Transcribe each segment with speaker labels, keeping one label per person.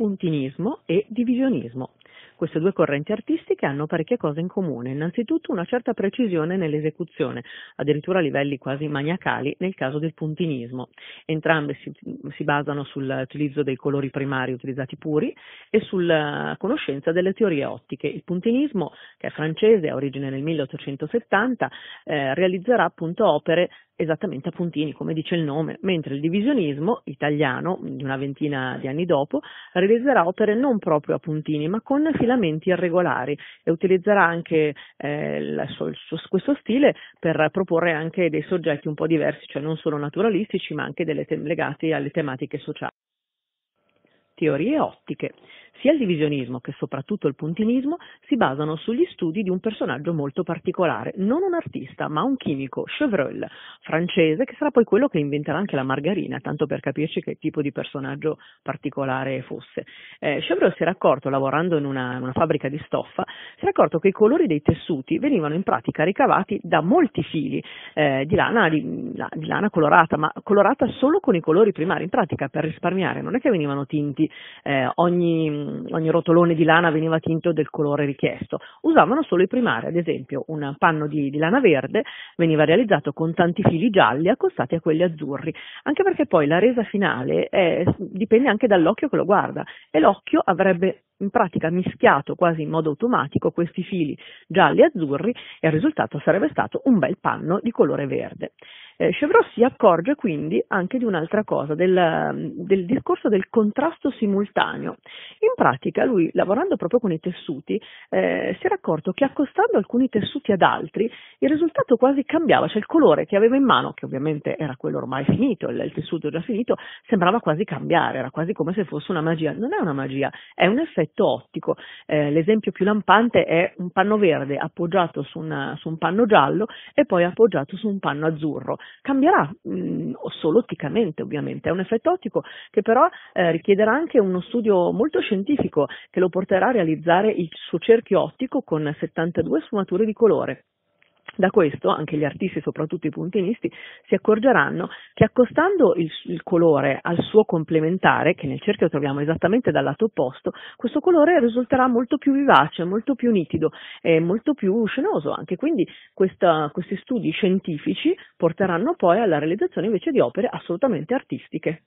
Speaker 1: puntinismo e divisionismo. Queste due correnti artistiche hanno parecchie cose in comune, innanzitutto una certa precisione nell'esecuzione, addirittura a livelli quasi maniacali nel caso del puntinismo. Entrambe si, si basano sull'utilizzo dei colori primari utilizzati puri e sulla conoscenza delle teorie ottiche. Il puntinismo, che è francese, ha origine nel 1870, eh, realizzerà appunto opere esattamente a puntini, come dice il nome, mentre il divisionismo italiano, di una ventina di anni dopo, realizzerà opere non proprio a puntini, ma con filamenti irregolari e utilizzerà anche eh, sua, questo stile per proporre anche dei soggetti un po' diversi, cioè non solo naturalistici, ma anche te- legati alle tematiche sociali. Teorie ottiche. Sia il divisionismo che soprattutto il puntinismo si basano sugli studi di un personaggio molto particolare, non un artista, ma un chimico, Chevreul, francese, che sarà poi quello che inventerà anche la margarina, tanto per capirci che tipo di personaggio particolare fosse. Eh, Chevreul si era accorto, lavorando in una, una fabbrica di stoffa, si era accorto che i colori dei tessuti venivano in pratica ricavati da molti fili eh, di, lana, di, di lana colorata, ma colorata solo con i colori primari, in pratica per risparmiare, non è che venivano tinti eh, ogni ogni rotolone di lana veniva tinto del colore richiesto, usavano solo i primari, ad esempio un panno di, di lana verde veniva realizzato con tanti fili gialli accostati a quelli azzurri, anche perché poi la resa finale è, eh, dipende anche dall'occhio che lo guarda e l'occhio avrebbe in pratica mischiato quasi in modo automatico questi fili gialli e azzurri e il risultato sarebbe stato un bel panno di colore verde. Eh, Chevreau si accorge quindi anche di un'altra cosa, del, del discorso del contrasto simultaneo. In pratica lui, lavorando proprio con i tessuti, eh, si era accorto che accostando alcuni tessuti ad altri il risultato quasi cambiava, cioè il colore che aveva in mano, che ovviamente era quello ormai finito, il, il tessuto già finito, sembrava quasi cambiare, era quasi come se fosse una magia. Non è una magia, è un effetto ottico. Eh, l'esempio più lampante è un panno verde appoggiato su, una, su un panno giallo e poi appoggiato su un panno azzurro cambierà, mh, mm, solo otticamente ovviamente, è un effetto ottico che però eh, richiederà anche uno studio molto scientifico che lo porterà a realizzare il suo cerchio ottico con 72 sfumature di colore. Da questo anche gli artisti, soprattutto i puntinisti, si accorgeranno che accostando il, il, colore al suo complementare, che nel cerchio troviamo esattamente dal lato opposto, questo colore risulterà molto più vivace, molto più nitido e molto più scenoso anche. Quindi questa, questi studi scientifici porteranno poi alla realizzazione invece di opere assolutamente artistiche.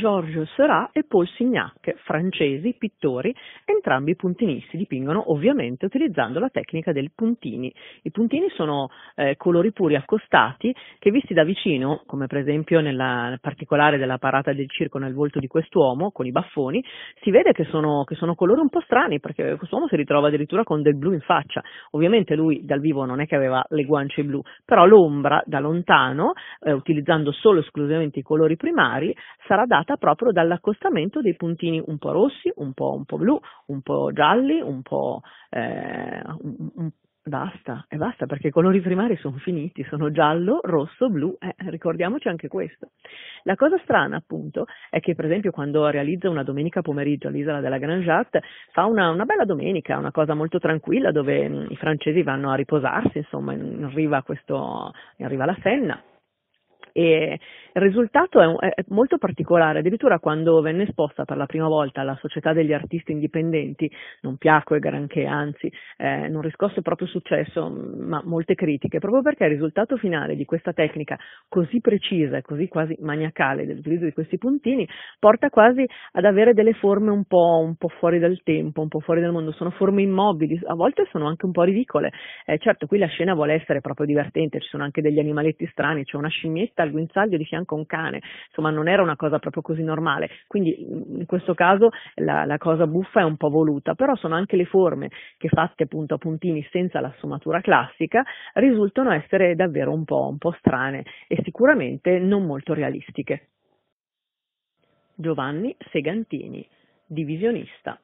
Speaker 1: Georges Seurat e Paul Signac, francesi, pittori, entrambi puntinisti, dipingono ovviamente utilizzando la tecnica dei puntini. I puntini sono eh, colori puri accostati che visti da vicino, come per esempio nella, nel particolare della parata del circo nel volto di quest'uomo, con i baffoni, si vede che sono, che sono colori un po' strani perché quest'uomo si ritrova addirittura con del blu in faccia. Ovviamente lui dal vivo non è che aveva le guance blu, però l'ombra da lontano, eh, utilizzando solo esclusivamente i colori primari, sarà data determinata proprio dall'accostamento dei puntini un po' rossi, un po', un po blu, un po' gialli, un po'... Eh, un, un, basta, e basta, perché i colori primari sono finiti, sono giallo, rosso, blu, eh, ricordiamoci anche questo. La cosa strana, appunto, è che per esempio quando realizza una domenica pomeriggio all'isola della Grand Jatte, fa una, una, bella domenica, una cosa molto tranquilla dove mh, mm, i francesi vanno a riposarsi, insomma, in riva, questo, in riva alla Senna, e il risultato è, è, molto particolare, addirittura quando venne esposta per la prima volta alla Società degli Artisti Indipendenti non piacque granché, anzi eh, non riscosse proprio successo, ma molte critiche, proprio perché il risultato finale di questa tecnica così precisa e così quasi maniacale dell'utilizzo di questi puntini porta quasi ad avere delle forme un po', un po', fuori dal tempo, un po' fuori dal mondo, sono forme immobili, a volte sono anche un po' ridicole. Eh, certo, qui la scena vuole essere proprio divertente, ci sono anche degli animaletti strani, c'è una scimmietta al guinzaglio di fianco fianco un cane, insomma non era una cosa proprio così normale, quindi in questo caso la, la cosa buffa è un po' voluta, però sono anche le forme che fatte appunto a puntini senza la sfumatura classica risultano essere davvero un po', un po' strane e sicuramente non molto realistiche. Giovanni Segantini, divisionista.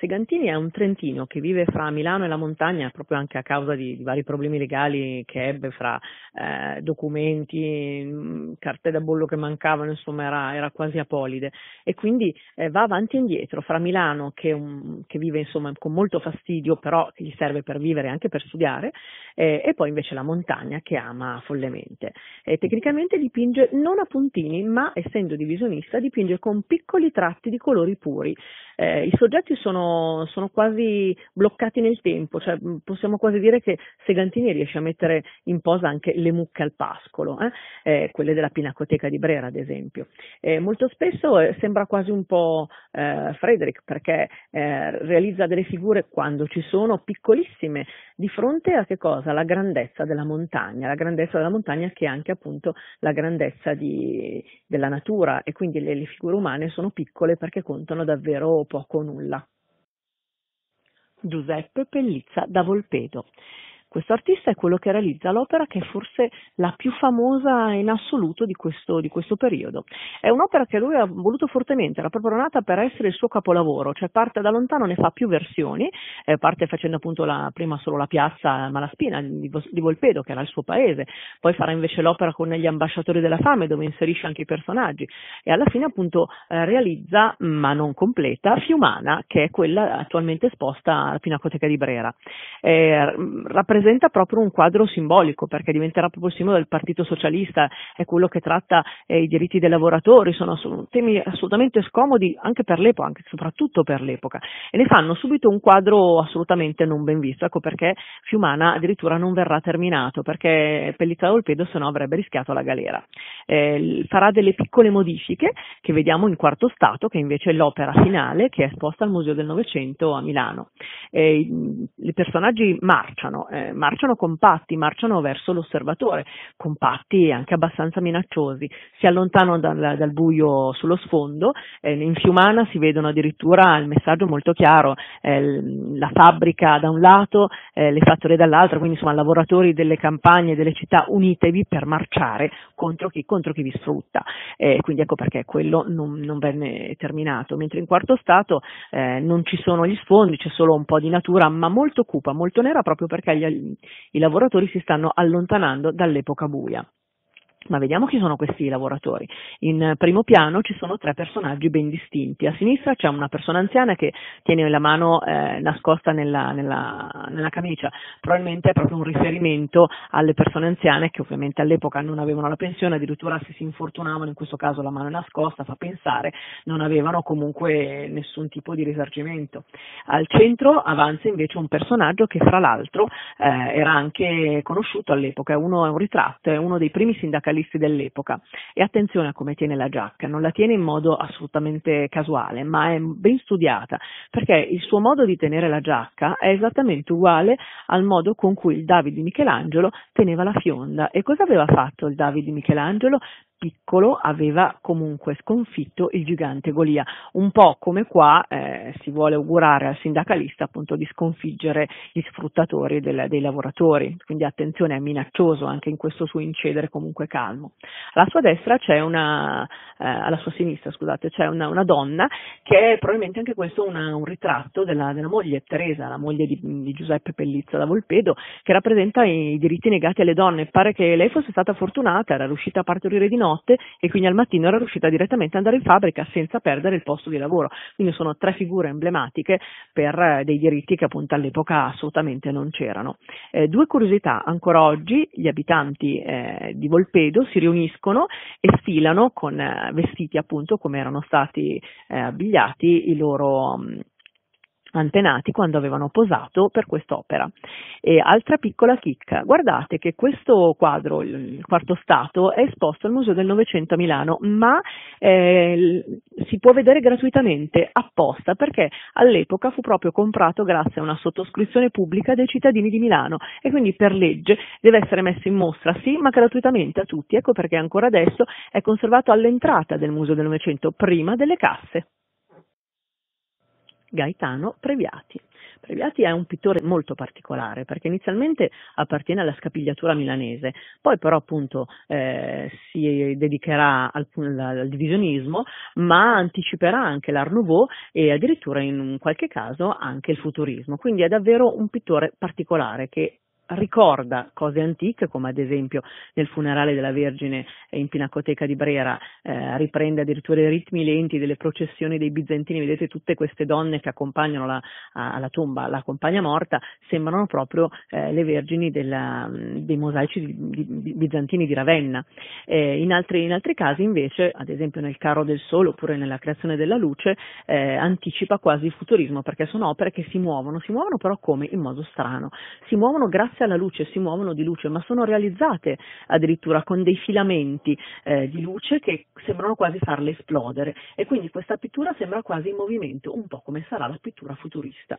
Speaker 1: Segantini è un trentino che vive fra Milano e la montagna proprio anche a causa di, di vari problemi legali che ebbe fra eh, documenti, mm, carte da bollo che mancavano, insomma era, era quasi apolide e quindi eh, va avanti e indietro fra Milano che, um, che, vive insomma con molto fastidio però che gli serve per vivere e anche per studiare eh, e poi invece la montagna che ama follemente. tecnicamente dipinge non a puntini ma essendo divisionista dipinge con piccoli tratti di colori puri eh, i soggetti sono, sono, quasi bloccati nel tempo, cioè mm, possiamo quasi dire che Segantini riesce a mettere in posa anche le mucche al pascolo, eh? Eh, quelle della Pinacoteca di Brera ad esempio. Eh, molto spesso eh, sembra quasi un po' eh, Frederick perché realizza delle figure quando ci sono piccolissime, di fronte a che cosa? La grandezza della montagna, la grandezza della montagna che è anche appunto la grandezza di, della natura e quindi le, le figure umane sono piccole perché contano davvero poco o nulla. Giuseppe Pellizza da Volpedo. Questo artista è quello che realizza l'opera che è forse la più famosa in assoluto di questo, di questo periodo. È un'opera che lui ha voluto fortemente, era proprio nata per essere il suo capolavoro, cioè parte da lontano, ne fa più versioni, eh, parte facendo appunto la, prima solo la piazza Malaspina di, di Volpedo, che era il suo paese, poi farà invece l'opera con gli ambasciatori della fame dove inserisce anche i personaggi e alla fine appunto eh, realizza, ma non completa, Fiumana, che è quella attualmente esposta alla Pinacoteca di Brera. Eh, rappresenta rappresenta proprio un quadro simbolico perché diventerà proprio il simbolo del Partito Socialista, è quello che tratta eh, i diritti dei lavoratori, sono ass- temi assolutamente scomodi anche per l'epoca, anche, soprattutto per l'epoca e ne fanno subito un quadro assolutamente non ben visto, ecco perché Fiumana addirittura non verrà terminato perché Pellizzano Olpedo se no avrebbe rischiato la galera. Eh, farà delle piccole modifiche che vediamo in quarto stato che invece è l'opera finale che è esposta al Museo del Novecento a Milano. Eh, I personaggi marciano, eh, marciano compatti, marciano verso l'osservatore, compatti e anche abbastanza minacciosi, si allontanano dal, dal buio sullo sfondo, eh, in Fiumana si vedono addirittura il messaggio molto chiaro, eh, la fabbrica da un lato, eh, le fattorie dall'altro, quindi insomma lavoratori delle campagne, e delle città, unitevi per marciare contro chi, contro chi vi sfrutta, eh, quindi ecco perché quello non, non venne terminato, mentre in quarto stato eh, non ci sono gli sfondi, c'è solo un po' di natura, ma molto cupa, molto nera proprio perché gli, i lavoratori si stanno allontanando dall'epoca buia ma vediamo chi sono questi lavoratori. In primo piano ci sono tre personaggi ben distinti. A sinistra c'è una persona anziana che tiene la mano eh, nascosta nella, nella, nella, camicia, probabilmente è proprio un riferimento alle persone anziane che ovviamente all'epoca non avevano la pensione, addirittura se si infortunavano, in questo caso la mano è nascosta, fa pensare, non avevano comunque nessun tipo di risarcimento. Al centro avanza invece un personaggio che fra l'altro eh, era anche conosciuto all'epoca, uno, è un ritratto, è uno dei primi sindacalisti giornalisti dell'epoca. E attenzione a come tiene la giacca, non la tiene in modo assolutamente casuale, ma è ben studiata, perché il suo modo di tenere la giacca è esattamente uguale al modo con cui il Davide di Michelangelo teneva la fionda. E cosa aveva fatto il Davide di Michelangelo? piccolo aveva comunque sconfitto il gigante Golia, un po' come qua eh, si vuole augurare al sindacalista appunto di sconfiggere gli sfruttatori del, dei lavoratori, quindi attenzione è minaccioso anche in questo suo incedere comunque calmo. Alla sua destra c'è una, eh, alla sua sinistra scusate, c'è una, una, donna che è probabilmente anche questo una, un ritratto della, della, moglie Teresa, la moglie di, di Giuseppe Pellizza da Volpedo, che rappresenta i diritti negati alle donne, pare che lei fosse stata fortunata, era riuscita a partorire di notte, notte e quindi al mattino era riuscita direttamente ad andare in fabbrica senza perdere il posto di lavoro. Quindi sono tre figure emblematiche per eh, dei diritti che appunto all'epoca assolutamente non c'erano. Eh, due curiosità, ancora oggi gli abitanti eh, di Volpedo si riuniscono e sfilano con eh, vestiti appunto come erano stati eh, abbigliati i loro... Mh, mm, antenati quando avevano posato per quest'opera. E altra piccola chicca, guardate che questo quadro, il quarto stato, è esposto al Museo del Novecento a Milano, ma eh, si può vedere gratuitamente apposta perché all'epoca fu proprio comprato grazie a una sottoscrizione pubblica dei cittadini di Milano e quindi per legge deve essere messo in mostra, sì, ma gratuitamente a tutti, ecco perché ancora adesso è conservato all'entrata del Museo del Novecento, prima delle casse. Gaetano Previati. Previati è un pittore molto particolare perché inizialmente appartiene alla scapigliatura milanese, poi però appunto eh, si dedicherà al, al, divisionismo, ma anticiperà anche l'Art Nouveau e addirittura in qualche caso anche il futurismo, quindi è davvero un pittore particolare che ricorda cose antiche, come ad esempio nel funerale della Vergine eh, in Pinacoteca di Brera, eh, riprende addirittura i ritmi lenti delle processioni dei bizantini, vedete tutte queste donne che accompagnano la, alla tomba la compagna morta, sembrano proprio eh, le vergini della, dei mosaici di, di, bizantini di Ravenna. Eh, in, altri, in, altri, casi invece, ad esempio nel Carro del Sole oppure nella creazione della luce, eh, anticipa quasi il futurismo perché sono opere che si muovono, si muovono però come? In modo strano, si muovono grazie grazie alla luce si muovono di luce, ma sono realizzate addirittura con dei filamenti eh, di luce che sembrano quasi farle esplodere e quindi questa pittura sembra quasi in movimento, un po' come sarà la pittura futurista.